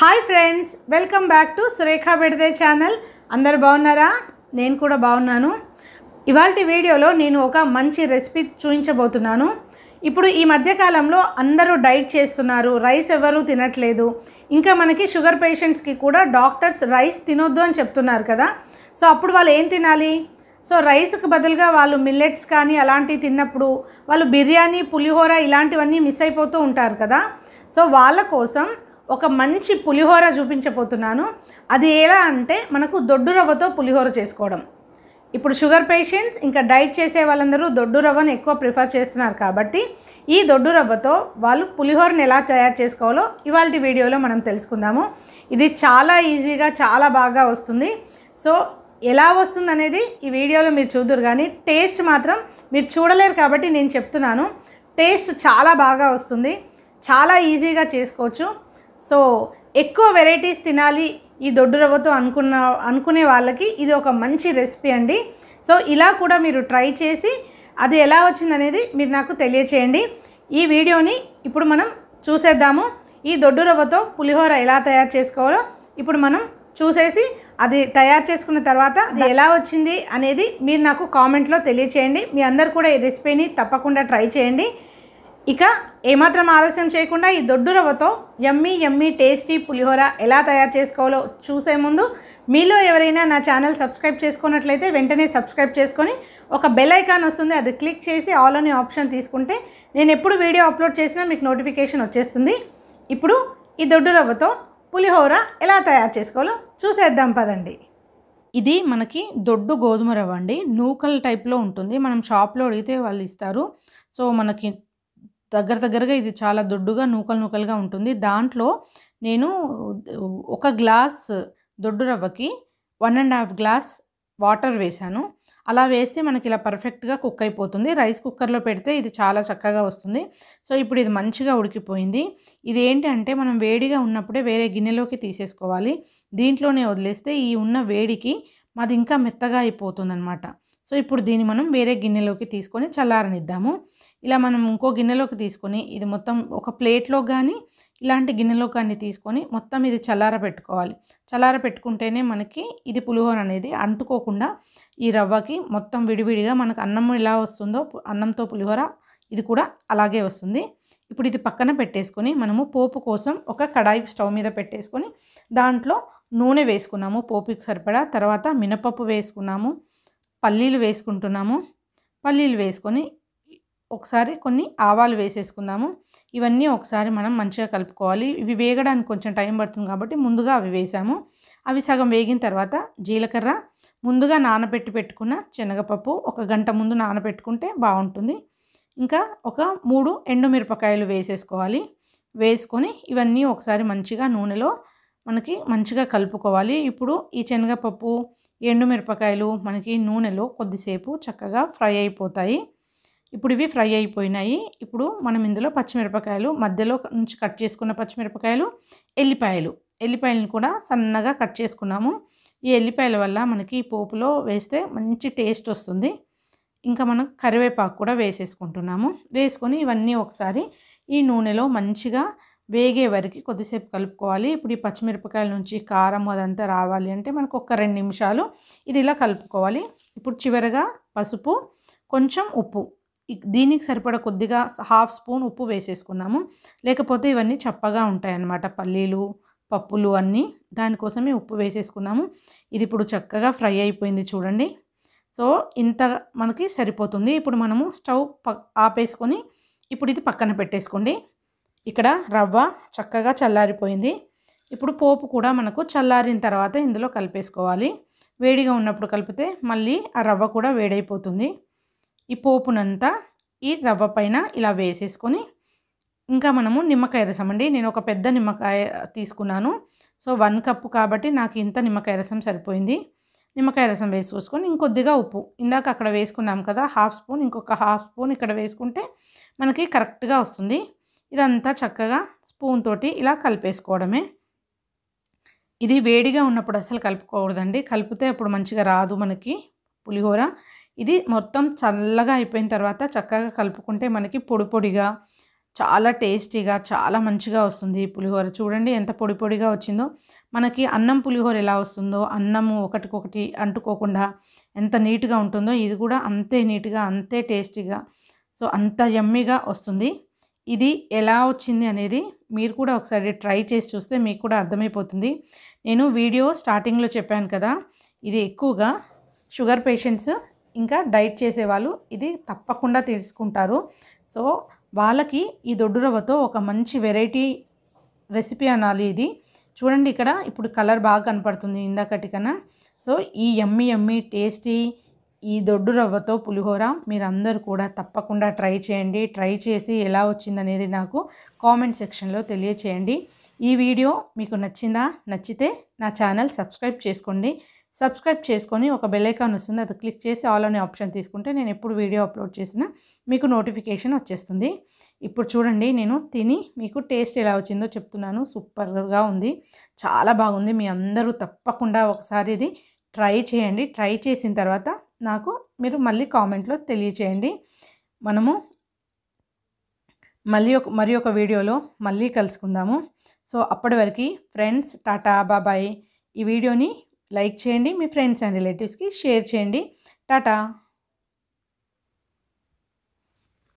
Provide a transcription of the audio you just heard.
hi friends welcome back to Surekha Bedide channel అందరు బాగున్నారా నేను కూడా బాగున్నాను ఇవాళ వీడియోలో నేను ఒక మంచి రెసిపీ చూపించబోతున్నాను ఇప్పుడు ఈ మధ్యకాలంలో అందరూ డైట్ చేస్తున్నారు రైస్ ఎవరూ తినట్లేదు ఇంకా మనకి షుగర్ పేషెంట్స్కి కూడా డాక్టర్స్ రైస్ తినొద్దు అని చెప్తున్నారు కదా సో అప్పుడు వాళ్ళు ఏం తినాలి సో రైస్కి బదులుగా వాళ్ళు మిల్లెట్స్ కానీ అలాంటివి తిన్నప్పుడు వాళ్ళు బిర్యానీ పులిహోర ఇలాంటివన్నీ మిస్ అయిపోతూ ఉంటారు కదా సో వాళ్ళ కోసం ఒక మంచి పులిహోర చూపించబోతున్నాను అది ఎలా అంటే మనకు దొడ్డు రవ్వతో పులిహోర చేసుకోవడం ఇప్పుడు షుగర్ పేషెంట్స్ ఇంకా డైట్ చేసే వాళ్ళందరూ దొడ్డు రవ్వను ఎక్కువ ప్రిఫర్ చేస్తున్నారు కాబట్టి ఈ దొడ్డు రవ్వతో వాళ్ళు పులిహోరను ఎలా తయారు చేసుకోవాలో ఇవాళ వీడియోలో మనం తెలుసుకుందాము ఇది చాలా ఈజీగా చాలా బాగా వస్తుంది సో ఎలా వస్తుంది అనేది ఈ వీడియోలో మీరు చూదురు కానీ టేస్ట్ మాత్రం మీరు చూడలేరు కాబట్టి నేను చెప్తున్నాను టేస్ట్ చాలా బాగా వస్తుంది చాలా ఈజీగా చేసుకోవచ్చు సో ఎక్కువ వెరైటీస్ తినాలి ఈ దొడ్డు రవ్వతో అనుకున్న అనుకునే వాళ్ళకి ఇది ఒక మంచి రెసిపీ అండి సో ఇలా కూడా మీరు ట్రై చేసి అది ఎలా వచ్చిందనేది మీరు నాకు తెలియచేయండి ఈ వీడియోని ఇప్పుడు మనం చూసేద్దాము ఈ దొడ్డు రవ్వతో పులిహోర ఎలా తయారు చేసుకోవాలో ఇప్పుడు మనం చూసేసి అది తయారు చేసుకున్న తర్వాత అది ఎలా వచ్చింది అనేది మీరు నాకు కామెంట్లో తెలియచేయండి మీ అందరు కూడా ఈ రెసిపీని తప్పకుండా ట్రై చేయండి ఇక ఏమాత్రం ఆలస్యం చేయకుండా ఈ దొడ్డు రవ్వతో యమ్మీ యమ్మీ టేస్టీ పులిహోర ఎలా తయారు చేసుకోవాలో చూసే ముందు మీలో ఎవరైనా నా ఛానల్ సబ్స్క్రైబ్ చేసుకున్నట్లయితే వెంటనే సబ్స్క్రైబ్ చేసుకొని ఒక బెల్ ఐకాన్ వస్తుంది అది క్లిక్ చేసి ఆల్ అనే ఆప్షన్ తీసుకుంటే నేను ఎప్పుడు వీడియో అప్లోడ్ చేసినా మీకు నోటిఫికేషన్ వచ్చేస్తుంది ఇప్పుడు ఈ దొడ్డు రవ్వతో పులిహోర ఎలా తయారు చేసుకోవాలో చూసేద్దాం పదండి ఇది మనకి దొడ్డు గోధుమ రవ్వ అండి నూకల్ టైప్లో ఉంటుంది మనం షాప్లో అడిగితే వాళ్ళు ఇస్తారు సో మనకి దగ్గర దగ్గరగా ఇది చాలా దొడ్డుగా నూకలు నూకలుగా ఉంటుంది దాంట్లో నేను ఒక గ్లాస్ దొడ్డు రవ్వకి one and half glass water వేశాను అలా వేస్తే మనకి ఇలా పర్ఫెక్ట్గా కుక్ అయిపోతుంది రైస్ కుక్కర్లో పెడితే ఇది చాలా చక్కగా వస్తుంది సో ఇప్పుడు ఇది మంచిగా ఉడికిపోయింది ఇది ఏంటంటే మనం వేడిగా ఉన్నప్పుడే వేరే గిన్నెలోకి తీసేసుకోవాలి దీంట్లోనే వదిలేస్తే ఈ ఉన్న వేడికి మాది ఇంకా మెత్తగా అయిపోతుంది అనమాట సో ఇప్పుడు దీన్ని మనం వేరే గిన్నెలోకి తీసుకొని చల్లారనిద్దాము ఇలా మనం ఇంకో గిన్నెలోకి తీసుకొని ఇది మొత్తం ఒక ప్లేట్లో కానీ ఇలాంటి గిన్నెలో కానీ తీసుకొని మొత్తం ఇది చల్లార పెట్టుకోవాలి చల్లార పెట్టుకుంటేనే మనకి ఇది పులిహోర అనేది అంటుకోకుండా ఈ రవ్వకి మొత్తం విడివిడిగా మనకు అన్నం ఎలా వస్తుందో అన్నంతో పులిహోర ఇది కూడా అలాగే వస్తుంది ఇప్పుడు ఇది పక్కన పెట్టేసుకొని మనము పోపు కోసం ఒక కడాయి స్టవ్ మీద పెట్టేసుకొని దాంట్లో నూనె వేసుకున్నాము పోపుకి సరిపడా తర్వాత మినపప్పు వేసుకున్నాము పల్లీలు వేసుకుంటున్నాము పల్లీలు వేసుకొని ఒకసారి కొన్ని ఆవాలు వేసేసుకుందాము ఇవన్నీ ఒకసారి మనం మంచిగా కలుపుకోవాలి ఇవి వేగడానికి కొంచెం టైం పడుతుంది కాబట్టి ముందుగా అవి వేసాము అవి సగం వేగిన తర్వాత జీలకర్ర ముందుగా నానబెట్టి పెట్టుకున్న శనగపప్పు ఒక గంట ముందు నానబెట్టుకుంటే బాగుంటుంది ఇంకా ఒక మూడు ఎండుమిరపకాయలు వేసేసుకోవాలి వేసుకొని ఇవన్నీ ఒకసారి మంచిగా నూనెలో మనకి మంచిగా కలుపుకోవాలి ఇప్పుడు ఈ శనగపప్పు ఎండుమిరపకాయలు మనకి నూనెలో కొద్దిసేపు చక్కగా ఫ్రై అయిపోతాయి ఇప్పుడు ఇవి ఫ్రై అయిపోయినాయి ఇప్పుడు మనం ఇందులో పచ్చిమిరపకాయలు మధ్యలో నుంచి కట్ చేసుకున్న పచ్చిమిరపకాయలు ఎల్లిపాయలు ఎల్లిపాయలను కూడా సన్నగా కట్ చేసుకున్నాము ఈ ఎల్లిపాయల వల్ల మనకి పోపులో వేస్తే మంచి టేస్ట్ వస్తుంది ఇంకా మనం కరివేపాకు కూడా వేసేసుకుంటున్నాము వేసుకొని ఇవన్నీ ఒకసారి ఈ నూనెలో మంచిగా వేగే వరకు కొద్దిసేపు కలుపుకోవాలి ఇప్పుడు ఈ పచ్చిమిరపకాయల నుంచి కారం అదంతా రావాలి అంటే మనకు ఒక రెండు నిమిషాలు ఇది ఇలా కలుపుకోవాలి ఇప్పుడు చివరగా పసుపు కొంచెం ఉప్పు దీనికి సరిపడ కొద్దిగా హాఫ్ స్పూన్ ఉప్పు వేసేసుకున్నాము లేకపోతే ఇవన్నీ చప్పగా ఉంటాయన్నమాట పల్లీలు పప్పులు అన్నీ దానికోసమే ఉప్పు వేసేసుకున్నాము ఇది ఇప్పుడు చక్కగా ఫ్రై అయిపోయింది చూడండి సో ఇంత మనకి సరిపోతుంది ఇప్పుడు మనము స్టవ్ ఆపేసుకొని ఇప్పుడు ఇది పక్కన పెట్టేసుకోండి ఇక్కడ రవ్వ చక్కగా చల్లారిపోయింది ఇప్పుడు పోపు కూడా మనకు చల్లారిన తర్వాత ఇందులో కలిపేసుకోవాలి వేడిగా ఉన్నప్పుడు కలిపితే మళ్ళీ ఆ రవ్వ కూడా వేడైపోతుంది ఈ పోపునంతా ఈ రవ్వ పైన ఇలా వేసేసుకొని ఇంకా మనము నిమ్మకాయ రసం అండి నేను ఒక పెద్ద నిమ్మకాయ తీసుకున్నాను సో వన్ కప్పు కాబట్టి నాకు ఇంత నిమ్మకాయ రసం సరిపోయింది నిమ్మకాయ రసం వేసుకొని ఇంకొద్దిగా ఉప్పు ఇందాక అక్కడ వేసుకున్నాం కదా హాఫ్ స్పూన్ ఇంకొక హాఫ్ స్పూన్ ఇక్కడ వేసుకుంటే మనకి కరెక్ట్గా వస్తుంది ఇదంతా చక్కగా స్పూన్ తోటి ఇలా కలిపేసుకోవడమే ఇది వేడిగా ఉన్నప్పుడు అసలు కలుపుకోకూడదండి కలిపితే అప్పుడు మంచిగా రాదు మనకి పులిహోర ఇది మొత్తం చల్లగా అయిపోయిన తర్వాత చక్కగా కలుపుకుంటే మనకి పొడి పొడిగా చాలా టేస్టీగా చాలా మంచిగా వస్తుంది పులిహోర చూడండి ఎంత పొడి పొడిగా వచ్చిందో మనకి అన్నం పులిహోర ఎలా వస్తుందో అన్నము ఒకటికొకటి అంటుకోకుండా ఎంత నీట్గా ఉంటుందో ఇది కూడా అంతే నీట్గా అంతే టేస్టీగా సో అంత యమ్మీగా వస్తుంది ఇది ఎలా వచ్చింది అనేది మీరు కూడా ఒకసారి ట్రై చేసి చూస్తే మీకు కూడా అర్థమైపోతుంది నేను వీడియో స్టార్టింగ్లో చెప్పాను కదా ఇది ఎక్కువగా షుగర్ పేషెంట్స్ ఇంకా డైట్ చేసేవాళ్ళు ఇది తప్పకుండా తీసుకుంటారు సో వాళ్ళకి ఈ దొడ్డు రవ్వతో ఒక మంచి వెరైటీ రెసిపీ అనాలి ఇది చూడండి ఇక్కడ ఇప్పుడు కలర్ బాగా కనపడుతుంది ఇందాకటి కన్నా సో ఈ ఎమ్మి ఎమ్మి టేస్టీ ఈ దొడ్డు రవ్వతో పులిహోర మీరందరూ కూడా తప్పకుండా ట్రై చేయండి ట్రై చేసి ఎలా వచ్చిందనేది నాకు కామెంట్ సెక్షన్లో తెలియచేయండి ఈ వీడియో మీకు నచ్చిందా నచ్చితే నా ఛానల్ సబ్స్క్రైబ్ చేసుకోండి సబ్స్క్రైబ్ చేసుకొని ఒక బెల్లైకాన్ వస్తుంది అది క్లిక్ చేసి ఆల్ అనే ఆప్షన్ తీసుకుంటే నేను ఎప్పుడు వీడియో అప్లోడ్ చేసినా మీకు నోటిఫికేషన్ వచ్చేస్తుంది ఇప్పుడు చూడండి నేను తిని మీకు టేస్ట్ ఎలా వచ్చిందో చెప్తున్నాను సూపర్గా ఉంది చాలా బాగుంది మీ అందరూ తప్పకుండా ఒకసారి ఇది ట్రై చేయండి ట్రై చేసిన తర్వాత నాకు మీరు మళ్ళీ కామెంట్లో తెలియచేయండి మనము మళ్ళీ ఒక మరి ఒక వీడియోలో మళ్ళీ కలుసుకుందాము సో అప్పటి వరకు ఫ్రెండ్స్ టాటా బాబాయ్ ఈ వీడియోని లైక్ చేయండి మీ ఫ్రెండ్స్ అండ్ రిలేటివ్స్కి షేర్ చేయండి టాటా